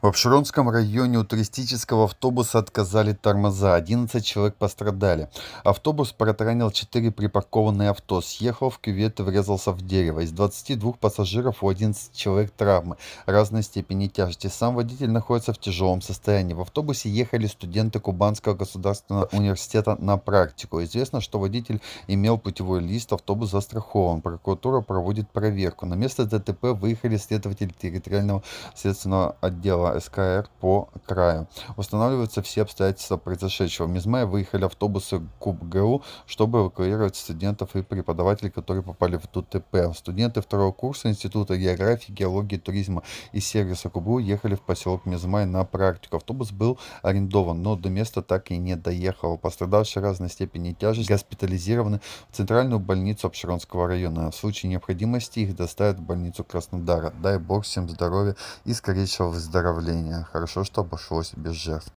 В Обширонском районе у туристического автобуса отказали тормоза. 11 человек пострадали. Автобус протаранил 4 припаркованные авто, съехал в кювет и врезался в дерево. Из 22 пассажиров у 11 человек травмы разной степени тяжести. Сам водитель находится в тяжелом состоянии. В автобусе ехали студенты Кубанского государственного университета на практику. Известно, что водитель имел путевой лист, автобус застрахован. Прокуратура проводит проверку. На место ДТП выехали следователи территориального следственного отдела вышла СКР по краю. Устанавливаются все обстоятельства произошедшего. В мая выехали автобусы КубГУ, чтобы эвакуировать студентов и преподавателей, которые попали в ТУТП. Студенты второго курса Института географии, геологии, туризма и сервиса КубГУ ехали в поселок Мизмай на практику. Автобус был арендован, но до места так и не доехал. Пострадавшие разной степени тяжести госпитализированы в центральную больницу Обширонского района. В случае необходимости их доставят в больницу Краснодара. Дай бог всем здоровья и скорейшего выздоровления направление хорошо что обошлось без жертв